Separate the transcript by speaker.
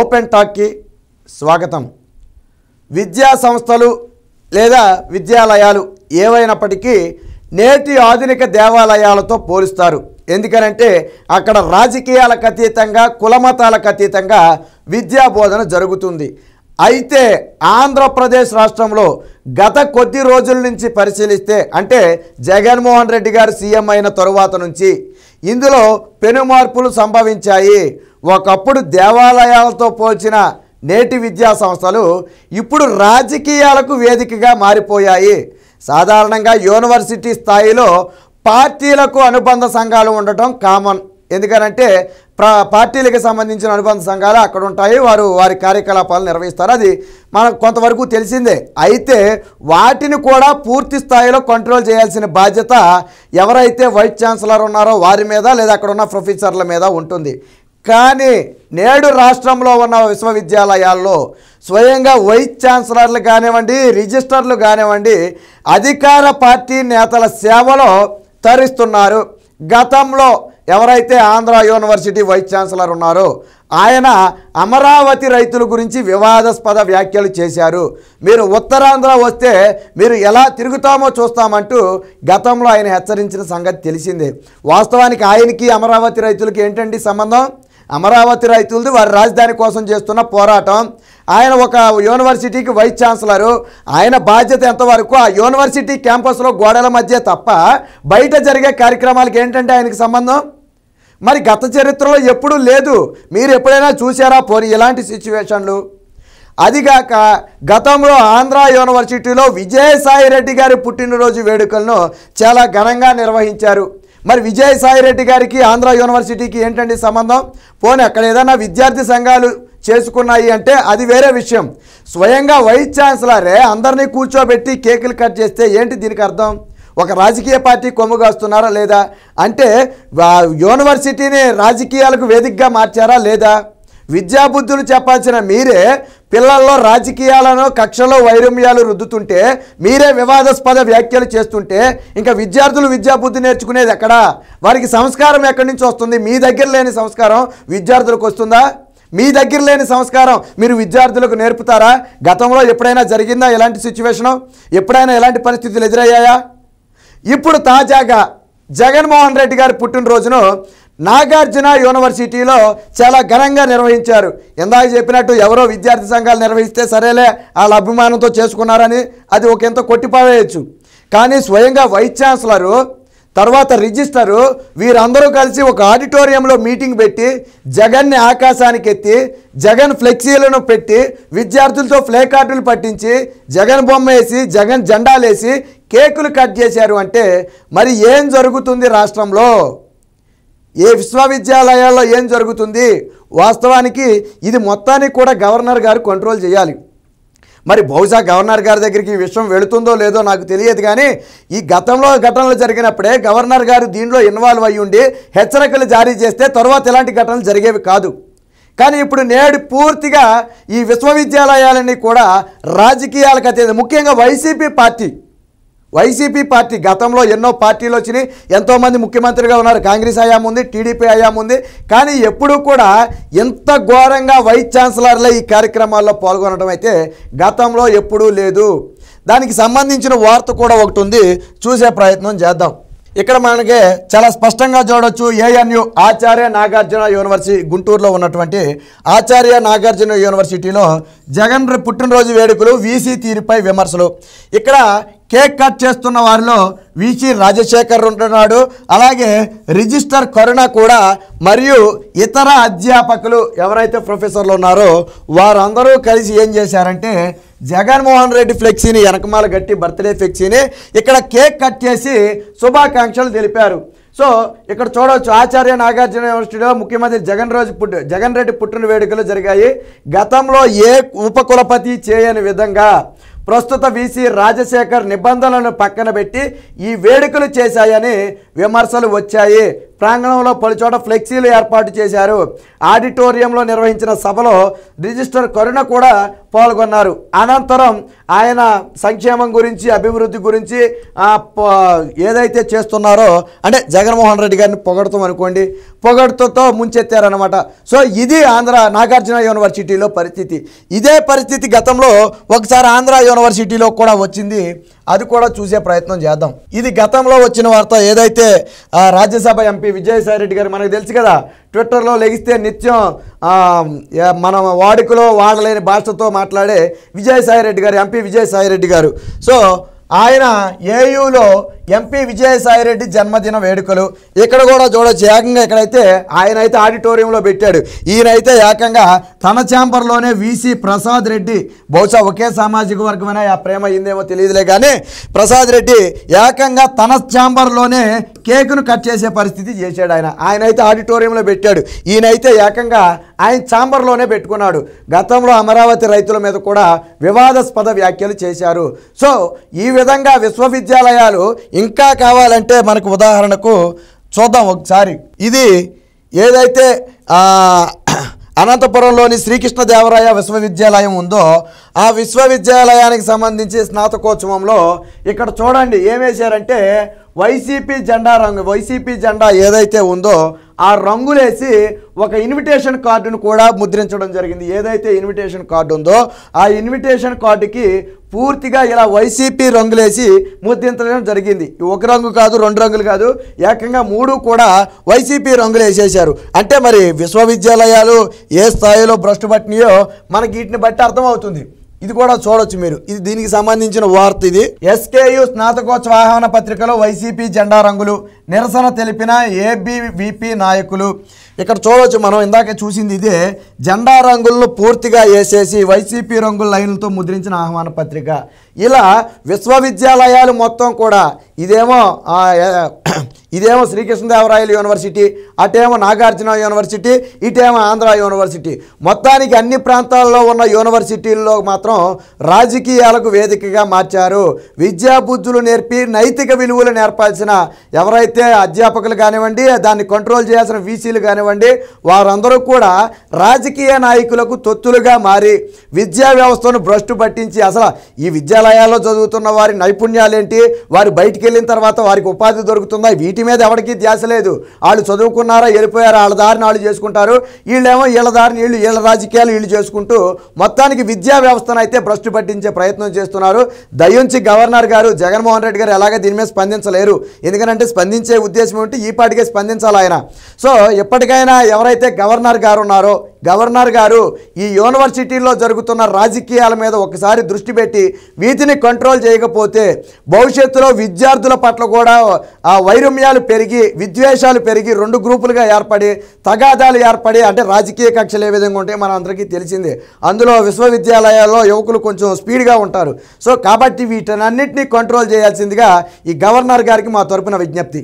Speaker 1: open టాక్కి స్వాగతం విద్యా సంస్థలు లేదా విద్యాలయాలు ఏవైనప్పటికీ నేటి ఆధునిక దేవాలయాలతో పోలుస్తారు ఎందుకనంటే అక్కడ రాజకీయాలకు అతీతంగా కులమతాలకు అతీతంగా విద్యా బోధన జరుగుతుంది అయితే ఆంధ్రప్రదేశ్ రాష్ట్రంలో గత కొద్ది రోజుల నుంచి పరిశీలిస్తే అంటే జగన్మోహన్ రెడ్డి గారు సీఎం అయిన తరువాత నుంచి ఇందులో పెను మార్పులు సంభవించాయి ఒకప్పుడు దేవాలయాలతో పోల్చిన నేటి విద్యా సంస్థలు ఇప్పుడు రాజకీయాలకు వేదికగా మారిపోయాయి సాధారణంగా యూనివర్సిటీ స్థాయిలో పార్టీలకు అనుబంధ సంఘాలు ఉండటం కామన్ ఎందుకనంటే ప్ర పార్టీలకు సంబంధించిన అనుబంధ సంఘాలు అక్కడ ఉంటాయి వారు వారి కార్యకలాపాలు నిర్వహిస్తారు అది మనకు కొంతవరకు తెలిసిందే అయితే వాటిని కూడా పూర్తి స్థాయిలో కంట్రోల్ చేయాల్సిన బాధ్యత ఎవరైతే వైస్ ఛాన్సలర్ ఉన్నారో వారి మీద లేదా అక్కడ ఉన్న ప్రొఫెసర్ల మీద ఉంటుంది కానీ నేడు రాష్ట్రంలో ఉన్న విశ్వవిద్యాలయాల్లో స్వయంగా వైస్ ఛాన్సలర్లు కానివ్వండి రిజిస్టర్లు కానివ్వండి అధికార పార్టీ నేతల సేవలో తరిస్తున్నారు గతంలో ఎవరైతే ఆంధ్ర యూనివర్సిటీ వైస్ ఛాన్సలర్ ఉన్నారో ఆయన అమరావతి రైతుల గురించి వివాదాస్పద వ్యాఖ్యలు చేశారు మీరు ఉత్తరాంధ్ర వస్తే మీరు ఎలా తిరుగుతామో చూస్తామంటూ గతంలో ఆయన హెచ్చరించిన సంగతి తెలిసిందే వాస్తవానికి ఆయనకి అమరావతి రైతులకి ఏంటండి సంబంధం అమరావతి రైతులది వారి రాజధాని కోసం చేస్తున్న పోరాటం ఆయన ఒక యూనివర్సిటీకి వైస్ ఛాన్సలరు ఆయన బాధ్యత ఎంతవరకు ఆ యూనివర్సిటీ క్యాంపస్లో గోడల మధ్య తప్ప బయట జరిగే కార్యక్రమాలకి ఏంటంటే ఆయనకి సంబంధం మరి గత చరిత్రలో ఎప్పుడూ లేదు మీరు ఎప్పుడైనా చూసారా పోని ఇలాంటి సిచ్యువేషన్లు అదిగాక గతంలో ఆంధ్ర యూనివర్సిటీలో విజయసాయి రెడ్డి గారి పుట్టినరోజు వేడుకలను చాలా ఘనంగా నిర్వహించారు మరి రెడ్డి గారికి ఆంధ్ర యూనివర్సిటీకి ఏంటండి సంబంధం పోనీ అక్కడ ఏదైనా విద్యార్థి సంఘాలు చేసుకున్నాయి అంటే అది వేరే విషయం స్వయంగా వైస్ ఛాన్సలరే అందరినీ కూర్చోబెట్టి కేకులు కట్ చేస్తే ఏంటి దీనికి అర్థం ఒక రాజకీయ పార్టీ కొమ్ముగా వస్తున్నారా లేదా అంటే యూనివర్సిటీని రాజకీయాలకు వేదికగా మార్చారా లేదా విద్యాబుద్ధులు చెప్పాల్సిన మీరే పిల్లల్లో రాజకీయాలను కక్షలో వైరమ్యాలు రుద్దుతుంటే మీరే వివాదాస్పద వ్యాఖ్యలు చేస్తుంటే ఇంకా విద్యార్థులు విద్యాబుద్ధి నేర్చుకునేది ఎక్కడా వారికి సంస్కారం ఎక్కడి నుంచి వస్తుంది మీ దగ్గర లేని సంస్కారం విద్యార్థులకు వస్తుందా మీ దగ్గర లేని సంస్కారం మీరు విద్యార్థులకు నేర్పుతారా గతంలో ఎప్పుడైనా జరిగిందా ఎలాంటి సిచ్యువేషను ఎప్పుడైనా ఎలాంటి పరిస్థితులు ఎదురయ్యాయా ఇప్పుడు తాజాగా జగన్మోహన్ రెడ్డి గారి పుట్టినరోజును నాగార్జున యూనివర్సిటీలో చాలా ఘనంగా నిర్వహించారు ఇందాక చెప్పినట్టు ఎవరో విద్యార్థి సంఘాలు నిర్వహిస్తే సరేలే వాళ్ళ అభిమానంతో చేసుకున్నారని అది ఒక ఎంతో కొట్టిపారేయచ్చు కానీ స్వయంగా వైస్ ఛాన్సలరు తర్వాత రిజిస్టరు వీరందరూ కలిసి ఒక ఆడిటోరియంలో మీటింగ్ పెట్టి జగన్ని ఆకాశానికి ఎత్తి జగన్ ఫ్లెక్సీలను పెట్టి విద్యార్థులతో ఫ్లే కార్డులు పట్టించి జగన్ బొమ్మ వేసి జగన్ జెండాలేసి కేకులు కట్ చేశారు అంటే మరి ఏం జరుగుతుంది రాష్ట్రంలో ఏ విశ్వవిద్యాలయాల్లో ఏం జరుగుతుంది వాస్తవానికి ఇది మొత్తానికి కూడా గవర్నర్ గారు కంట్రోల్ చేయాలి మరి బహుశా గవర్నర్ గారి దగ్గరికి ఈ విషయం వెళుతుందో లేదో నాకు తెలియదు కానీ ఈ గతంలో ఘటనలు జరిగినప్పుడే గవర్నర్ గారు దీనిలో ఇన్వాల్వ్ అయ్యి ఉండి హెచ్చరికలు జారీ చేస్తే తర్వాత ఇలాంటి ఘటనలు జరిగేవి కాదు కానీ ఇప్పుడు నేడు పూర్తిగా ఈ విశ్వవిద్యాలయాలన్నీ కూడా రాజకీయాలకు అతీత ముఖ్యంగా వైసీపీ పార్టీ వైసీపీ పార్టీ గతంలో ఎన్నో పార్టీలు వచ్చినాయి ఎంతోమంది ముఖ్యమంత్రిగా ఉన్నారు కాంగ్రెస్ హయాం ఉంది టీడీపీ హయాం ఉంది కానీ ఎప్పుడూ కూడా ఎంత ఘోరంగా వైస్ ఛాన్సలర్లే ఈ కార్యక్రమాల్లో పాల్గొనడం అయితే గతంలో ఎప్పుడూ లేదు దానికి సంబంధించిన వార్త కూడా ఒకటి ఉంది చూసే ప్రయత్నం చేద్దాం ఇక్కడ మనకి చాలా స్పష్టంగా చూడవచ్చు ఏఎన్యు ఆచార్య నాగార్జున యూనివర్సిటీ గుంటూరులో ఉన్నటువంటి ఆచార్య నాగార్జున యూనివర్సిటీలో జగన్ పుట్టినరోజు వేడుకలు వీసీ తీరుపై విమర్శలు ఇక్కడ కేక్ కట్ చేస్తున్న వారిలో విసి రాజశేఖర్ ఉంటున్నాడు అలాగే రిజిస్టర్ కరుణ కూడా మరియు ఇతర అధ్యాపకులు ఎవరైతే ప్రొఫెసర్లు ఉన్నారో వారందరూ కలిసి ఏం చేశారంటే జగన్మోహన్ రెడ్డి ఫ్లెక్సీని వెనకమాల గట్టి బర్త్డే ఫ్లెక్సీని ఇక్కడ కేక్ కట్ చేసి శుభాకాంక్షలు తెలిపారు సో ఇక్కడ చూడవచ్చు ఆచార్య నాగార్జున యూనివర్సిటీలో ముఖ్యమంత్రి జగన్ రోజు పుట్టు జగన్ రెడ్డి పుట్టిన వేడుకలు జరిగాయి గతంలో ఏ ఉపకులపతి చేయని విధంగా ప్రస్తుత వీసీ రాజశేఖర్ నిబంధనలను పక్కన పెట్టి ఈ వేడుకలు చేశాయని విమర్శలు వచ్చాయి ప్రాంగణంలో పలుచోట ఫ్లెక్సీలు ఏర్పాటు చేశారు ఆడిటోరియంలో నిర్వహించిన సభలో రిజిస్టర్ కరుణ కూడా పాల్గొన్నారు అనంతరం ఆయన సంక్షేమం గురించి అభివృద్ధి గురించి ఏదైతే చేస్తున్నారో అంటే జగన్మోహన్ రెడ్డి గారిని పొగడతాం అనుకోండి పొగడుతతో ముంచెత్తారనమాట సో ఇది ఆంధ్ర నాగార్జున యూనివర్సిటీలో పరిస్థితి ఇదే పరిస్థితి గతంలో ఒకసారి ఆంధ్ర యూనివర్సిటీలో కూడా వచ్చింది అది కూడా చూసే ప్రయత్నం చేద్దాం ఇది గతంలో వచ్చిన వార్త ఏదైతే రాజ్యసభ ఎంపీ విజయసాయి రెడ్డి గారు మనకు తెలుసు కదా ట్విట్టర్లో లెగిస్తే నిత్యం మనం వాడుకలో వాడలేని భాషతో మా మాట్లాడే విజయసాయిరెడ్డి గారు ఎంపీ విజయసాయిరెడ్డి గారు సో ఆయన ఏయూలో ఎంపీ విజయసాయిరెడ్డి జన్మదిన వేడుకలు ఇక్కడ కూడా చూడొచ్చు ఏకంగా ఇక్కడైతే ఆయన అయితే ఆడిటోరియంలో పెట్టాడు ఈయనైతే ఏకంగా తన ఛాంబర్లోనే వీసీ ప్రసాద్ రెడ్డి బహుశా ఒకే సామాజిక వర్గమైన ఆ ప్రేమ అయిందేమో తెలియదులే కానీ ప్రసాద్ రెడ్డి ఏకంగా తన ఛాంబర్లోనే కేకును కట్ చేసే పరిస్థితి చేశాడు ఆయన ఆయన అయితే ఆడిటోరియంలో పెట్టాడు ఈయనైతే ఏకంగా ఆయన ఛాంబర్లోనే పెట్టుకున్నాడు గతంలో అమరావతి రైతుల మీద కూడా వివాదాస్పద వ్యాఖ్యలు చేశారు సో ఈ విధంగా విశ్వవిద్యాలయాలు ఇంకా కావాలంటే మనకు ఉదాహరణకు చూద్దాం ఒకసారి ఇది ఏదైతే అనంతపురంలోని శ్రీకృష్ణదేవరాయ విశ్వవిద్యాలయం ఉందో ఆ విశ్వవిద్యాలయానికి సంబంధించి స్నాతకోత్సవంలో ఇక్కడ చూడండి ఏమేశారంటే వైసీపీ జెండా రంగు వైసీపీ జెండా ఏదైతే ఉందో ఆ రంగులేసి ఒక ఇన్విటేషన్ కార్డును కూడా ముద్రించడం జరిగింది ఏదైతే ఇన్విటేషన్ కార్డు ఉందో ఆ ఇన్విటేషన్ కార్డుకి పూర్తిగా ఇలా వైసీపీ రంగులేసి ముద్రించడం జరిగింది ఒక రంగు కాదు రెండు రంగులు కాదు ఏకంగా మూడు కూడా వైసీపీ రంగులు వేసేసారు అంటే మరి విశ్వవిద్యాలయాలు ఏ స్థాయిలో భ్రష్టు పట్టినాయో మనకి వీటిని బట్టి అర్థమవుతుంది ఇది కూడా చూడొచ్చు మీరు ఇది దీనికి సంబంధించిన వార్త ఇది ఎస్కేయు స్నాతకోత్సవ ఆహ్వాన పత్రికలో వైసీపీ జెండా రంగులు నిరసన తెలిపిన ఏబీవీపీ నాయకులు ఇక్కడ చూడవచ్చు మనం ఇందాక చూసింది ఇదే జెండా రంగులను పూర్తిగా వేసేసి వైసీపీ రంగుల లైన్లతో ముద్రించిన ఆహ్వాన పత్రిక ఇలా విశ్వవిద్యాలయాలు మొత్తం కూడా ఇదేమో ఇదేమో శ్రీకృష్ణదేవరాయలు యూనివర్సిటీ అటేమో నాగార్జున యూనివర్సిటీ ఇటేమో ఆంధ్ర యూనివర్సిటీ మొత్తానికి అన్ని ప్రాంతాల్లో ఉన్న యూనివర్సిటీల్లో మాత్రం రాజకీయాలకు వేదికగా మార్చారు విద్యాబుద్ధులు నేర్పి నైతిక విలువలు నేర్పాల్సిన ఎవరైతే అధ్యాపకులు కానివ్వండి దాన్ని కంట్రోల్ చేయాల్సిన వీసీలు కానివ్వండి వారందరూ కూడా రాజకీయ నాయకులకు తొత్తులుగా మారి విద్యా వ్యవస్థను భ్రష్టు పట్టించి అసలు ఈ విద్యాలయాల్లో చదువుతున్న వారి నైపుణ్యాలేంటి వారు బయటికి వెళ్ళిన తర్వాత వారికి ఉపాధి దొరుకుతుందా వీటి మీద ఎవరికి ధ్యాస లేదు వాళ్ళు చదువుకున్నారా వెళ్ళిపోయారా వాళ్ళ దారిని వాళ్ళు చేసుకుంటారు వీళ్ళేమో వీళ్ళ దారిని వీళ్ళు వీళ్ళ రాజకీయాలు వీళ్ళు చేసుకుంటూ మొత్తానికి విద్యా వ్యవస్థను అయితే భ్రష్టు పట్టించే ప్రయత్నం చేస్తున్నారు దయ్యుంచి గవర్నర్ గారు జగన్మోహన్ రెడ్డి గారు ఎలాగ దీని మీద స్పందించలేరు ఎందుకంటే స్పందించే ఉద్దేశం ఏమిటి ఈ పాటికే స్పందించాలి ఆయన సో ఎప్పటికైనా ఎవరైతే గవర్నర్ గారు ఉన్నారో గవర్నర్ గారు ఈ యూనివర్సిటీలో జరుగుతున్న రాజకీయాల మీద ఒకసారి దృష్టి పెట్టి వీటిని కంట్రోల్ చేయకపోతే భవిష్యత్తులో విద్యార్థుల పట్ల కూడా ఆ వైరుమ్యాలు పెరిగి విద్వేషాలు పెరిగి రెండు గ్రూపులుగా ఏర్పడి తగాదాలు ఏర్పడి అంటే రాజకీయ కక్షలు ఏ విధంగా ఉంటే మన అందరికీ తెలిసిందే అందులో విశ్వవిద్యాలయాల్లో యువకులు కొంచెం స్పీడ్గా ఉంటారు సో కాబట్టి వీటన్నిటిని కంట్రోల్ చేయాల్సిందిగా ఈ గవర్నర్ గారికి మా తరపున విజ్ఞప్తి